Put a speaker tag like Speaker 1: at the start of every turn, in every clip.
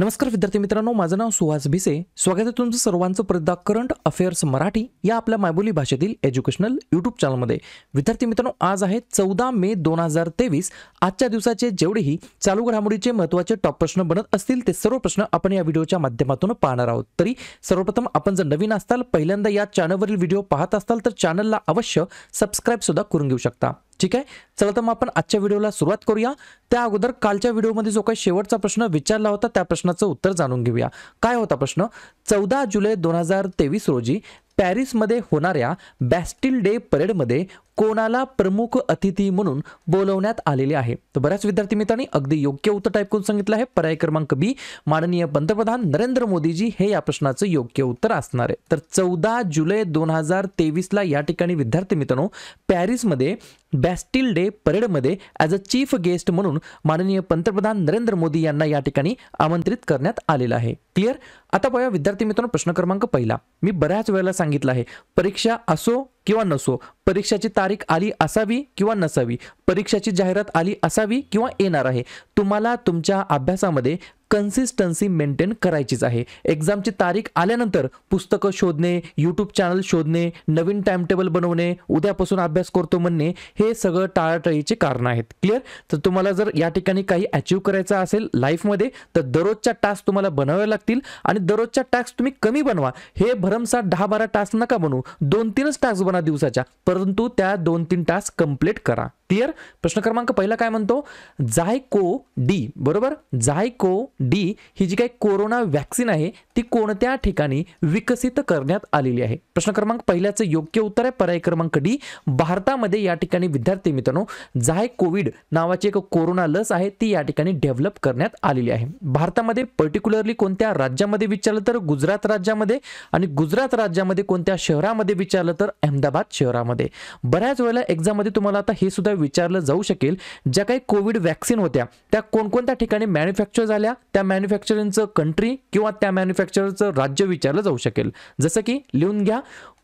Speaker 1: नमस्कार विद्यार्थी मित्रांनो माझं नाव सुहास भिसे स्वागत आहे तुमचं सर्वांचं प्रदा करंट अफेअर्स मराठी या आपल्या मायबोली भाषेतील एज्युकेशनल यूट्यूब चॅनलमध्ये विद्यार्थी मित्रांनो आज आहे चौदा मे दोन हजार तेवीस आजच्या दिवसाचे जेवढेही चालू घडामोडीचे महत्त्वाचे टॉप प्रश्न बनत असतील ते सर्व प्रश्न आपण या व्हिडिओच्या माध्यमातून पाहणार आहोत तरी सर्वप्रथम आपण जर नवीन असताल पहिल्यांदा या चॅनलवरील व्हिडिओ पाहत असाल तर चॅनलला अवश्य सुद्धा करून घेऊ शकता ठीक आहे चला तर मग आपण आजच्या व्हिडिओला सुरुवात करूया त्या अगोदर कालच्या व्हिडिओमध्ये जो काही शेवटचा प्रश्न विचारला होता त्या प्रश्नाचं उत्तर जाणून घेऊया काय होता प्रश्न चौदा जुलै दोन हजार तेवीस रोजी पॅरिसमध्ये होणाऱ्या बॅस्टिल डे परेडमध्ये कोणाला प्रमुख अतिथी म्हणून बोलवण्यात आलेले आहे तर बऱ्याच विद्यार्थी मित्रांनी अगदी योग्य उत्तर टाईप करून सांगितलं आहे पर्याय क्रमांक बी माननीय पंतप्रधान नरेंद्र मोदीजी हे या प्रश्नाचं योग्य उत्तर असणार आहे तर चौदा जुलै दोन हजार तेवीसला या ठिकाणी विद्यार्थी मित्रांनो पॅरिसमध्ये बॅस्टिल डे परेडमध्ये ॲज अ चीफ गेस्ट म्हणून माननीय पंतप्रधान नरेंद्र मोदी यांना या ठिकाणी आमंत्रित करण्यात आलेलं आहे क्लिअर आता पाहूया विद्यार्थी मित्रांनो प्रश्न क्रमांक पहिला मी बऱ्याच वेळेला सांगितलं आहे परीक्षा असो किंवा नसो परीक्षाची तारीख आली असावी किंवा नसावी परीक्षाची जाहिरात आली असावी किंवा येणार आहे तुम्हाला तुमच्या अभ्यासामध्ये कन्सिस्टन्सी मेंटेन करायचीच आहे एक्झामची तारीख आल्यानंतर पुस्तकं शोधणे यूट्यूब चॅनल शोधणे नवीन टेबल बनवणे उद्यापासून अभ्यास करतो म्हणणे हे सगळं टाळाटाळीचे कारणं आहेत क्लिअर तर तुम्हाला जर या ठिकाणी काही अचीव करायचं असेल लाईफमध्ये तर दररोजच्या टास्क तुम्हाला बनवावे लागतील आणि दररोजच्या टास्क तुम्ही कमी बनवा हे भरमसाठ दहा बारा टास्क नका बनवू दोन तीनच टास्क बना दिवसाच्या परंतु त्या दोन तीन टास्क कंप्लीट करा क्लिअर प्रश्न क्रमांक पहिला काय म्हणतो झायको डी बरोबर झायको डी ही जी काही कोरोना व्हॅक्सिन आहे ती कोणत्या ठिकाणी विकसित करण्यात आलेली आहे प्रश्न क्रमांक पहिल्याचं योग्य उत्तर आहे पर्याय क्रमांक डी भारतामध्ये या ठिकाणी विद्यार्थी मित्रांनो झाय कोविड नावाची एक कोरोना लस आहे ती या ठिकाणी डेव्हलप करण्यात आलेली आहे भारतामध्ये पर्टिक्युलरली कोणत्या राज्यामध्ये विचारलं तर गुजरात राज्यामध्ये आणि गुजरात राज्यामध्ये कोणत्या शहरामध्ये विचारलं तर अहमदाबाद शहरामध्ये बऱ्याच वेळेला एक्झाममध्ये तुम्हाला आता हे सुद्धा विचारलं जाऊ शकेल ज्या काही कोविड वॅक्सिन होत्या त्या कोणकोणत्या ठिकाणी मॅन्युफॅक्चर झाल्या त्या मॅन्युफॅक्चरिंगचं कंट्री किंवा त्या मॅन्युफॅक्चर मॅन्युफॅक्चरचं राज्य विचारलं जाऊ शकेल जसं की लिहून घ्या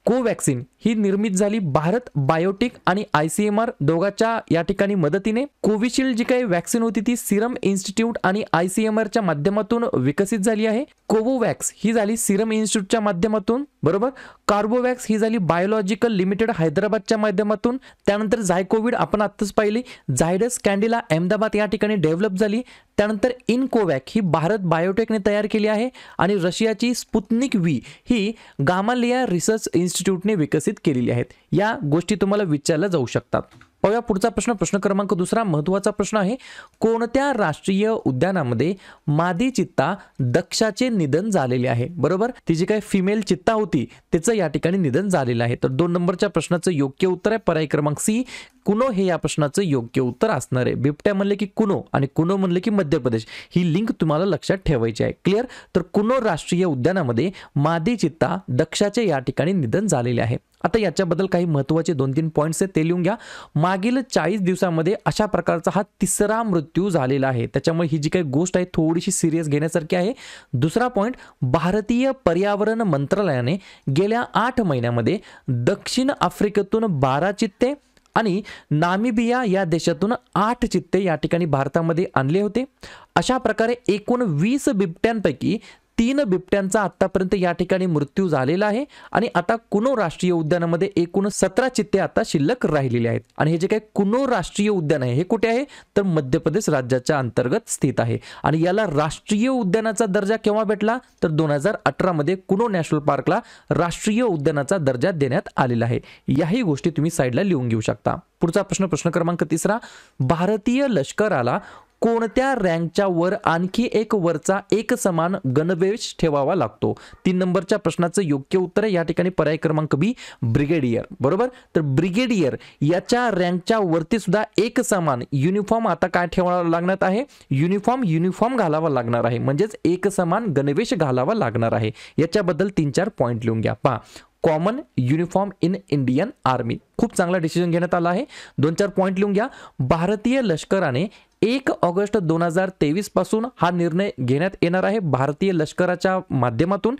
Speaker 1: कोवॅक्सिन ही निर्मित झाली भारत बायोटिक आणि आय सी एम आर दोघांच्या या ठिकाणी मदतीने कोविशिल्ड जी काही वॅक्सिन होती ती सिरम इन्स्टिट्यूट आणि आय सी एम आरच्या माध्यमातून विकसित झाली आहे कोवोवॅक्स ही झाली सिरम इन्स्टिट्यूटच्या माध्यमातून बरोबर कार्बोवॅक्स ही झाली बायोलॉजिकल लिमिटेड हैदराबादच्या माध्यमातून त्यानंतर झायकोविड आपण आत्ताच पाहिली झायडस कॅन्डिला अहमदाबाद या ठिकाणी डेव्हलप झाली त्यानंतर इनकोवॅक ही भारत बायोटेकने तयार केली आहे आणि रशियाची स्पुतनिक व्ही ही गामालिया रिसर्च इन्स्टिट्यूटने विकसित केलेली आहेत या गोष्टी तुम्हाला विचारल्या जाऊ शकतात पाहूया पुढचा प्रश्न प्रश्न क्रमांक दुसरा महत्त्वाचा प्रश्न आहे कोणत्या राष्ट्रीय उद्यानामध्ये मादी चित्ता दक्षाचे निधन झालेले आहे बरोबर ती जी काही फिमेल चित्ता होती त्याचं या ठिकाणी निधन झालेलं आहे तर दोन नंबरच्या प्रश्नाचं योग्य उत्तर आहे पर्याय क्रमांक सी कुनो हे या प्रश्नाचं योग्य उत्तर असणार आहे बिबट्या म्हणले की कुनो आणि कुनो म्हणले की मध्य प्रदेश ही लिंक तुम्हाला लक्षात ठेवायची आहे क्लिअर तर कुनो राष्ट्रीय उद्यानामध्ये मादी चित्ता दक्षाचे या ठिकाणी निधन झालेले आहे आता याच्याबद्दल काही महत्त्वाचे दोन तीन पॉईंट्स आहेत ते लिहून घ्या मागील चाळीस दिवसामध्ये अशा प्रकारचा हा तिसरा मृत्यू झालेला आहे त्याच्यामुळे ही जी काही गोष्ट आहे थोडीशी सिरियस घेण्यासारखी आहे दुसरा पॉईंट भारतीय पर्यावरण मंत्रालयाने गेल्या आठ महिन्यामध्ये दक्षिण आफ्रिकेतून बारा चित्ते आणि नामिबिया या देशातून आठ चित्ते या ठिकाणी भारतामध्ये आणले होते अशा प्रकारे एकूण वीस बिबट्यांपैकी तीन बिबट्यांचा आतापर्यंत या ठिकाणी मृत्यू झालेला आहे आणि आता कुनो राष्ट्रीय उद्यानामध्ये एकूण सतरा चित्ते आता शिल्लक राहिलेले आहेत आणि हे जे काही कुनो राष्ट्रीय उद्यान आहे हे कुठे आहे तर मध्य प्रदेश राज्याच्या अंतर्गत स्थित आहे आणि याला राष्ट्रीय उद्यानाचा दर्जा केव्हा भेटला तर दोन हजार अठरामध्ये कुनो नॅशनल पार्कला राष्ट्रीय उद्यानाचा दर्जा देण्यात आलेला आहे याही गोष्टी तुम्ही साईडला लिहून घेऊ शकता पुढचा प्रश्न प्रश्न क्रमांक तिसरा भारतीय लष्कराला कोणत्या रँकच्या वर आणखी एक वरचा एक समान गणवेश ठेवावा लागतो तीन नंबरच्या प्रश्नाचं योग्य उत्तर या ठिकाणी पर्याय क्रमांक बी ब्रिगेडियर बरोबर तर ब्रिगेडियर याच्या रँकच्या वरती सुद्धा एक समान युनिफॉर्म आता काय ठेवावा लागणार आहे युनिफॉर्म युनिफॉर्म घालावा लागणार आहे म्हणजेच एक समान गणवेश घालावा लागणार आहे याच्याबद्दल तीन चार पॉईंट लिहून घ्या पहा common uniform in Indian army खूप चांगला डिसिजन घेण्यात आला आहे दोन चार पॉईंट लिहून घ्या भारतीय लष्कराने एक ऑगस्ट दोन हजार तेवीस पासून हा निर्णय घेण्यात येणार आहे भारतीय लष्कराच्या माध्यमातून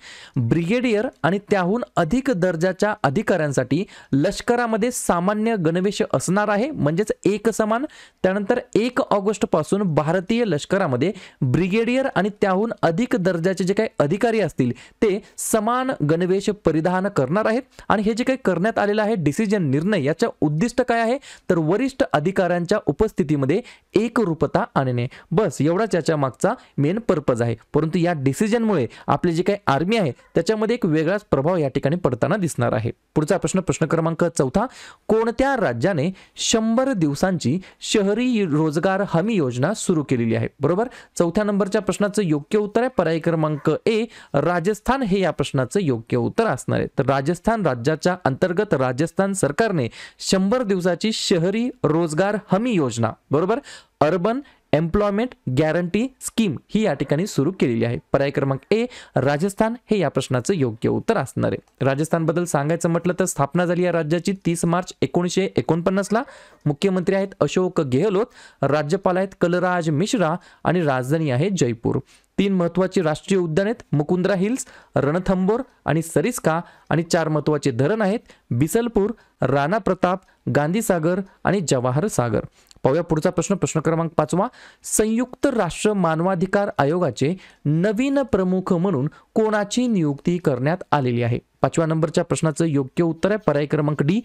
Speaker 1: ब्रिगेडियर आणि त्याहून अधिक दर्जाच्या अधिकाऱ्यांसाठी लष्करामध्ये सामान्य गणवेश असणार आहे म्हणजेच एक समान त्यानंतर एक ऑगस्ट पासून भारतीय लष्करामध्ये ब्रिगेडियर आणि त्याहून अधिक दर्जाचे जे काही अधिकारी असतील ते समान गणवेश परिधान करणार आहेत आणि हे जे काही करण्यात आलेलं आहे डिसिजन निर्णय याचं उद्दिष्ट काय आहे तर वरिष्ठ अधिकाऱ्यांच्या उपस्थितीमध्ये एक एकरूपता आणणे बस एवढाच याच्या मागचा मेन पर्पज आहे परंतु या डिसिजनमुळे आपली जी काही आर्मी आहे त्याच्यामध्ये एक वेगळाच प्रभाव या ठिकाणी पडताना दिसणार आहे पुढचा प्रश्न प्रश्न क्रमांक चौथा कोणत्या राज्याने शंभर दिवसांची शहरी रोजगार हमी योजना सुरू केलेली आहे बरोबर चौथ्या नंबरच्या प्रश्नाचं योग्य उत्तर आहे पर्याय क्रमांक ए राजस्थान हे या प्रश्नाचं योग्य उत्तर असणार आहे तर राजस्थान राज्याच्या अंतर्गत राजस्थान सरकारने शंभर दिवसाची शहरी रोजगार हमी योजना बरोबर अर्बन एम्प्लॉयमेंट गॅरंटी स्कीम ही या ठिकाणी सुरू केलेली आहे पर्याय क्रमांक ए राजस्थान हे या प्रश्नाचं योग्य उत्तर असणार आहे राजस्थानबद्दल सांगायचं म्हटलं तर स्थापना झाली या राज्याची तीस मार्च एकोणीसशे एकोणपन्नासला मुख्यमंत्री आहेत अशोक गेहलोत राज्यपाल आहेत कलराज मिश्रा आणि राजधानी आहे जयपूर तीन महत्वाची राष्ट्रीय उद्यान आहेत मुकुंद्रा हिल्स रणथंबोर आणि सरिस्का आणि चार महत्त्वाचे धरण आहेत बिसलपूर राणा प्रताप गांधीसागर आणि जवाहर सागर पाहूया पुढचा प्रश्न प्रश्न क्रमांक पाचवा संयुक्त राष्ट्र मानवाधिकार आयोगाचे नवीन प्रमुख म्हणून कोणाची नियुक्ती करण्यात आलेली आहे पाचव्या नंबरच्या प्रश्नाचं योग्य उत्तर आहे पर्याय क्रमांक डी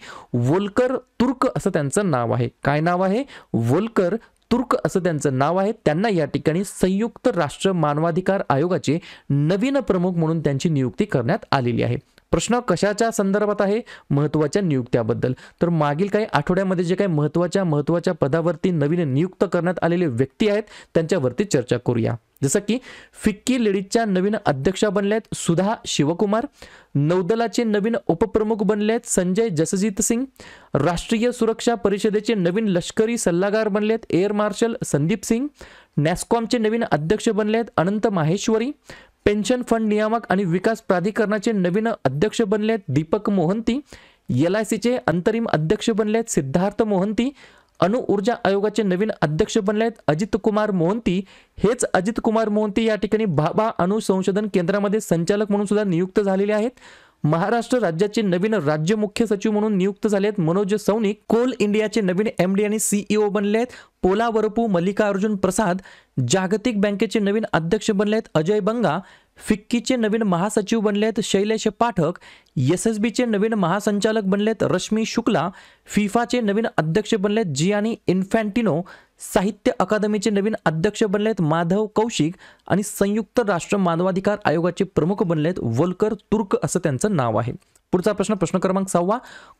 Speaker 1: वोलकर तुर्क असं त्यांचं नाव आहे काय नाव आहे वोलकर तुर्क असं त्यांचं नाव आहे त्यांना या ठिकाणी संयुक्त राष्ट्र मानवाधिकार आयोगाचे नवीन प्रमुख म्हणून त्यांची नियुक्ती करण्यात आलेली आहे प्रश्न कशाच्या संदर्भात आहे महत्त्वाच्या नियुक्त्याबद्दल तर मागील काही आठवड्यामध्ये जे काही महत्त्वाच्या महत्त्वाच्या पदावरती नवीन नियुक्त करण्यात आलेले व्यक्ती आहेत त्यांच्यावरती चर्चा करूया जसं की फिक्की लेडीजच्या नवीन अध्यक्षा बनल्या आहेत सुधा शिवकुमार नौदलाचे नवीन उपप्रमुख बनले आहेत संजय जसजीत सिंग राष्ट्रीय सुरक्षा परिषदेचे नवीन लष्करी सल्लागार बनलेत एअर मार्शल संदीप सिंग नॅस्कॉमचे नवीन अध्यक्ष बनले आहेत अनंत माहेश्वरी पेन्शन फंड नियामक आणि विकास प्राधिकरणाचे नवीन अध्यक्ष बनले आहेत दीपक मोहंती एल आय सीचे अंतरिम अध्यक्ष बनले आहेत सिद्धार्थ मोहंती अणुऊर्जा आयोगाचे नवीन अध्यक्ष बनले आहेत अजित कुमार मोहंती हेच अजित कुमार मोहंती या ठिकाणी भाभा अणु संशोधन केंद्रामध्ये संचालक म्हणून सुद्धा नियुक्त झालेले आहेत महाराष्ट्र राज्याचे नवीन राज्य मुख्य सचिव म्हणून नियुक्त झाले आहेत मनोज सौनिक कोल इंडियाचे नवीन एमडी आणि सीईओ e बनले आहेत पोला वरपू मल्लिकार्जुन प्रसाद जागतिक बँकेचे नवीन अध्यक्ष बनले आहेत अजय बंगा फिक्कीचे नवीन महासचिव बनलेत शैलेश पाठक एस एस बीचे नवीन महासंचालक बनलेत रश्मी शुक्ला फिफाचे नवीन अध्यक्ष बनलेत जियानी इन्फॅन्टिनो साहित्य अकादमीचे नवीन अध्यक्ष बनलेत माधव कौशिक आणि संयुक्त राष्ट्र मानवाधिकार आयोगाचे प्रमुख बनलेत वोल्कर तुर्क असं त्यांचं नाव आहे पुढचा प्रश्न प्रश्न क्रमांक सहावा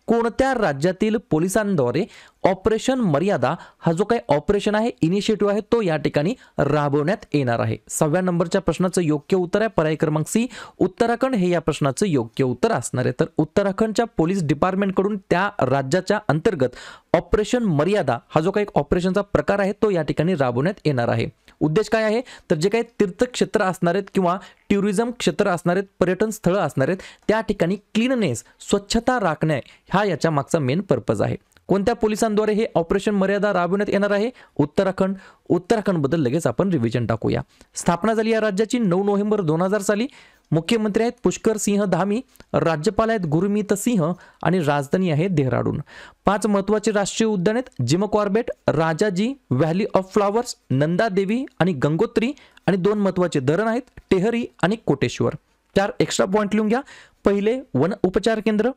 Speaker 1: कोणत्या राज्यातील पोलिसांद्वारे ऑपरेशन मर्यादा हा जो काही ऑपरेशन आहे इनिशिएटिव्ह आहे तो या ठिकाणी राबवण्यात येणार आहे सहाव्या नंबरच्या प्रश्नाचं योग्य उत्तर आहे पर्याय क्रमांक सी उत्तराखंड हे या प्रश्नाचं योग्य उत्तर असणार आहे तर उत्तराखंडच्या पोलीस डिपार्टमेंटकडून त्या राज्याच्या अंतर्गत ऑपरेशन मर्यादा हा जो काही ऑपरेशनचा प्रकार आहे तो या ठिकाणी राबवण्यात येणार आहे उद्देश काय आहे तर जे काही तीर्थक्षेत्र असणार आहेत किंवा टुरिझम क्षेत्र असणार आहेत पर्यटन स्थळं असणार आहेत त्या ठिकाणी क्लीननेस स्वच्छता राखणे हा याच्या मागचा मेन पर्पज आहे कोणत्या पोलिसांद्वारे हे ऑपरेशन मर्यादा राबविण्यात येणार आहे उत्तराखंड उत्तराखंडबद्दल लगेच आपण रिव्हिजन टाकूया स्थापना झाली या राज्याची नऊ नोव्हेंबर दोन हजार साली मुख्यमंत्री आहेत पुष्कर सिंह धामी राज्यपाल आहेत गुरुमीत सिंह आणि राजधानी आहे देहराडून पाच महत्वाचे राष्ट्रीय उद्यान आहेत Jim Corbett Rajaji Valley of Flowers Nanda Devi आणि गंगोत्री आणि दोन महत्वाचे धरण आहेत टेहरी आणि कोटेश्वर चार एक्स्ट्रा पॉईंट लिहून घ्या पहिले वन उपचार केंद्र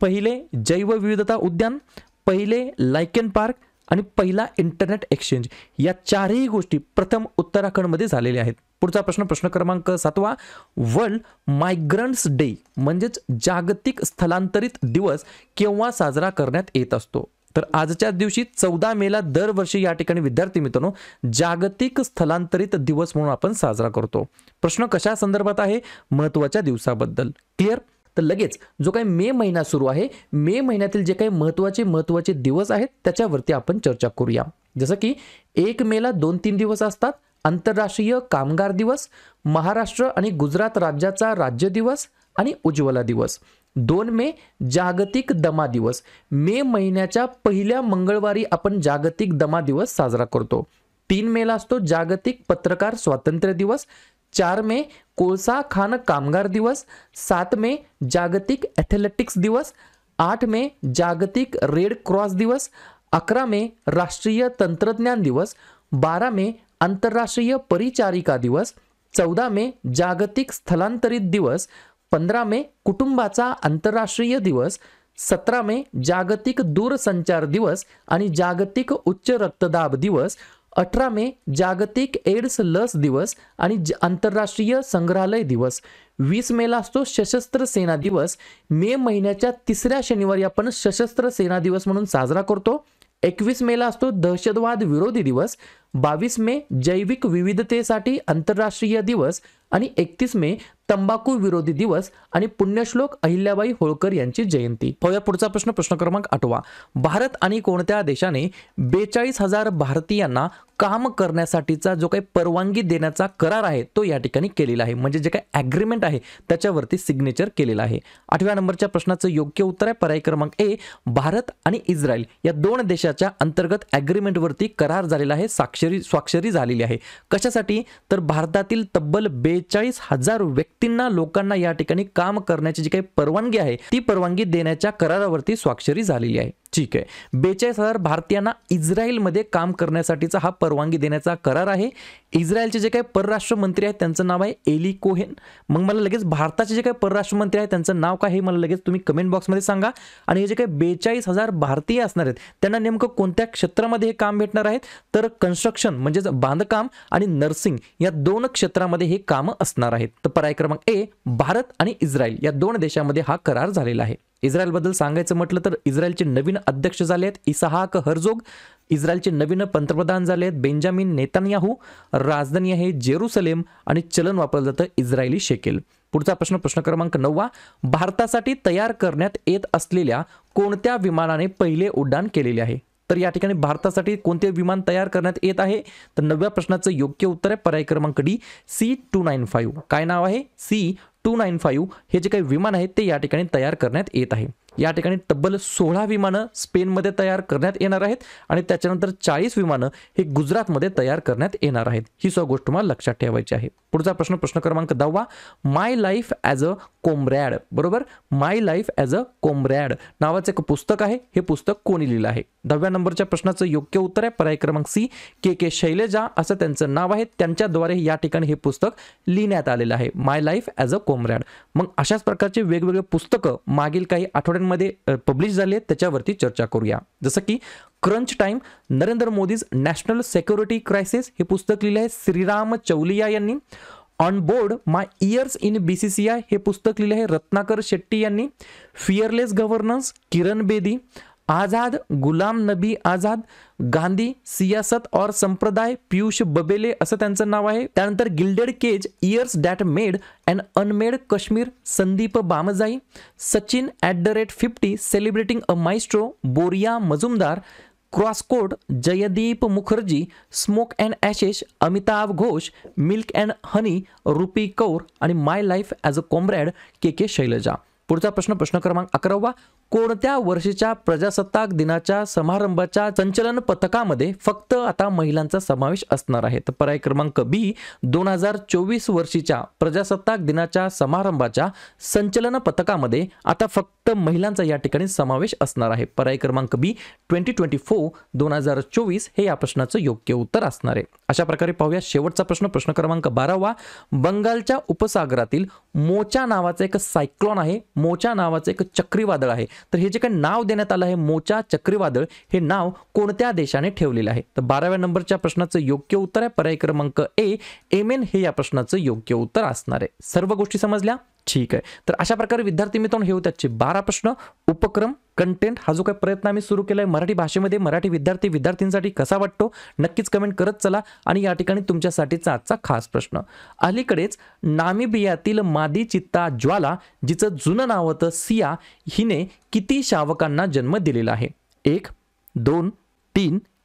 Speaker 1: पहिले जैवविविधता उद्यान पहिले लायकेन पार्क आणि पहिला इंटरनेट एक्सचेंज या चारही गोष्टी प्रथम उत्तराखंडमध्ये झालेल्या आहेत पुढचा प्रश्न प्रश्न क्रमांक सातवा वर्ल्ड मायग्रंट्स डे म्हणजेच जागतिक स्थलांतरित दिवस केव्हा साजरा करण्यात येत असतो तर आजच्या दिवशी चौदा मेला दरवर्षी या ठिकाणी विद्यार्थी मित्रांनो जागतिक स्थलांतरित दिवस म्हणून आपण साजरा करतो प्रश्न कशा संदर्भात आहे महत्त्वाच्या दिवसाबद्दल क्लिअर तर लगेच जो काही मे महिना सुरू आहे मे महिन्यातील जे काही महत्त्वाचे महत्त्वाचे दिवस आहेत त्याच्यावरती आपण चर्चा करूया जसं की एक मेला दोन तीन दिवस असतात आंतरराष्ट्रीय कामगार दिवस महाराष्ट्र आणि गुजरात राज्याचा राज्य दिवस आणि उज्ज्वला दिवस दोन मे जागतिक दमा दिवस मे महिन्याच्या पहिल्या मंगळवारी आपण जागतिक दमा दिवस साजरा करतो तीन मेला असतो जागतिक पत्रकार स्वातंत्र्य दिवस चार मे कोळसा खान कामगार दिवस सात मे जागतिक ॲथलेटिक्स दिवस आठ मे जागतिक रेड क्रॉस दिवस अकरा मे राष्ट्रीय तंत्रज्ञान दिवस बारा मे आंतरराष्ट्रीय परिचारिका दिवस चौदा मे जागतिक स्थलांतरित दिवस पंधरा मे कुटुंबाचा आंतरराष्ट्रीय दिवस सतरा मे जागतिक दूरसंचार दिवस आणि जागतिक उच्च रक्तदाब दिवस अठरा मे जागतिक एड्स लस दिवस आणि आंतरराष्ट्रीय संग्रहालय दिवस वीस मेला असतो सशस्त्र सेना दिवस मे महिन्याच्या तिसऱ्या शनिवारी आपण सशस्त्र सेना दिवस म्हणून साजरा करतो एकवीस मेला असतो दहशतवाद विरोधी दिवस बावीस मे जैविक विविधतेसाठी आंतरराष्ट्रीय दिवस आणि एकतीस मे तंबाखू विरोधी दिवस आणि पुण्यश्लोक अहिल्याबाई होळकर यांची जयंती पाहूया पुढचा प्रश्न प्रश्न क्रमांक आठवा भारत आणि कोणत्या देशाने बेचाळीस हजार भारतीयांना काम करण्यासाठीचा जो काही परवानगी देण्याचा करार आहे तो या ठिकाणी केलेला आहे म्हणजे जे काही ॲग्रीमेंट आहे त्याच्यावरती सिग्नेचर केलेला आहे आठव्या नंबरच्या प्रश्नाचं योग्य उत्तर आहे पर्याय क्रमांक ए भारत आणि इस्रायल या दोन देशाच्या अंतर्गत ॲग्रीमेंटवरती करार झालेला आहे साक्षरी स्वाक्षरी झालेली आहे कशासाठी तर भारतातील तब्बल बेचाळीस हजार व्यक्तींना लोकांना या ठिकाणी काम करण्याची जी काही परवानगी आहे ती परवानगी देण्याच्या करारावरती स्वाक्षरी झालेली आहे ठीक आहे बेचाळीस हजार भारतीयांना इस्रायलमध्ये काम करण्यासाठीचा हा परवानगी देण्याचा करार आहे इस्रायलचे जे काही परराष्ट्र मंत्री आहेत त्यांचं नाव आहे एली कोहेन मग मला लगेच भारताचे जे काही परराष्ट्र मंत्री आहेत त्यांचं नाव काय हे मला लगेच तुम्ही कमेंट बॉक्समध्ये सांगा आणि हे जे काही बेचाळीस हजार भारतीय असणार आहेत त्यांना नेमकं कोणत्या क्षेत्रामध्ये हे काम भेटणार आहेत तर कन्स्ट्रक्शन म्हणजेच बांधकाम आणि नर्सिंग या दोन क्षेत्रामध्ये हे कामं असणार आहेत तर पर्याय क्रमांक ए भारत आणि इस्रायल या दोन देशामध्ये हा करार झालेला आहे इस्रायलबद्दल सांगायचं म्हटलं तर इस्रायलचे नवीन अध्यक्ष झाले आहेत इसाहाक हरजोग इस्रायलचे नवीन पंतप्रधान झाले आहेत बेंजामिन नेतान्याहू राजधानी आहे जेरुसलेम आणि चलन वापरलं जातं इस्रायली शेकेल पुढचा प्रश्न प्रश्न क्रमांक नववा भारतासाठी तयार करण्यात येत असलेल्या कोणत्या विमानाने पहिले उड्डाण केलेले आहे तर या ठिकाणी भारतासाठी कोणते विमान तयार करण्यात येत आहे तर नव्या प्रश्नाचं योग्य उत्तर आहे पर्याय क्रमांक D C two nine five काय नाव आहे सी टू नाईन फाईव्ह हे जे काही विमान आहे ते या ठिकाणी तयार करण्यात येत आहे या ठिकाणी तब्बल सोळा विमानं स्पेनमध्ये तयार करण्यात येणार आहेत आणि त्याच्यानंतर चाळीस विमानं हे गुजरातमध्ये तयार करण्यात येणार आहेत ही सो गोष्ट तुम्हाला लक्षात ठेवायची आहे पुढचा प्रश्न प्रश्न क्रमांक दहावा माय लाईफ ॲज अ कोमरॅड बरोबर माय लाईफ ॲज अ कोमरॅड नावाचं एक पुस्तक आहे हे पुस्तक कोणी लिहिलं आहे दहाव्या नंबरच्या प्रश्नाचं योग्य उत्तर आहे पर्याय क्रमांक सी के के शैलेजा असं त्यांचं नाव आहे त्यांच्याद्वारे या ठिकाणी हे पुस्तक लिहिण्यात आलेलं आहे माय लाईफ ॲज अ कोमरॅड मग अशाच प्रकारचे वेगवेगळे पुस्तकं मागील काही आठवड्यांमध्ये पब्लिश झाले त्याच्यावरती चर्चा करूया जसं की crunch time Narendra Modi's national security crisis हे पुस्तक लिखे है Shriram Chaulia on board my years in B C C I हे पुस्तक लिखे है रत्नाकर शेट्टी फियरलेस फिअरलेस किरण बेदी आजाद गुलाम नबी आजाद गांधी सियासत और संप्रदाय पीयूष बबेले नाव है gilded cage years that made and unmade Kashmir Sandeep Bamzai Sachin at the rate fifty celebrating a maestro Boria Majumdar cross code Jaydeep Mukherjee smoke and ashes Amitav Ghosh milk and honey Rupi Kaur आणि my life as a comrade K K Shailaja पुढचा प्रश्न प्रश्न क्रमांक अकरावा कोणत्या वर्षीच्या प्रजासत्ताक दिनाच्या समारंभाच्या संचलन पथकामध्ये फक्त आता महिलांचा समावेश असणार आहे तर पर्याय क्रमांक बी दोन हजार चोवीस वर्षीच्या प्रजासत्ताक दिनाच्या समारंभाच्या संचलन पथकामध्ये आता फक्त महिलांचा या ठिकाणी समावेश असणार आहे पर्याय क्रमांक बी ट्वेंटी ट्वेंटी फोर दोन हजार चोवीस हे या प्रश्नाचं योग्य उत्तर असणार आहे अशा प्रकारे पाहूया शेवटचा प्रश्न प्रश्न क्रमांक बारावा बंगालच्या उपसागरातील मोचा नावाचं एक सायक्लॉन आहे मोचा नावाचं एक चक्रीवादळ आहे तर हे जे काही नाव देण्यात आलं आहे मोचा चक्रीवादळ हे नाव कोणत्या देशाने ठेवलेलं आहे तर बाराव्या नंबरच्या प्रश्नाचं योग्य उत्तर आहे पर्याय क्रमांक ए एमेन हे या प्रश्नाचं योग्य उत्तर असणार आहे सर्व गोष्टी समजल्या ठीक आहे तर अशा प्रकारे विद्यार्थी मित्रांनो हे होत्याचे बारा प्रश्न उपक्रम कंटेंट हा जो काही प्रयत्न आम्ही सुरू केला आहे मराठी भाषेमध्ये मराठी विद्यार्थी विद्यार्थींसाठी कसा वाटतो नक्कीच कमेंट करत चला आणि या ठिकाणी तुमच्यासाठीचा आजचा खास प्रश्न अलीकडेच नामिबियातील मादी चित्ता ज्वाला जिचं जुनं नाव होतं सिया हिने किती शावकांना जन्म दिलेला आहे एक दोन तीन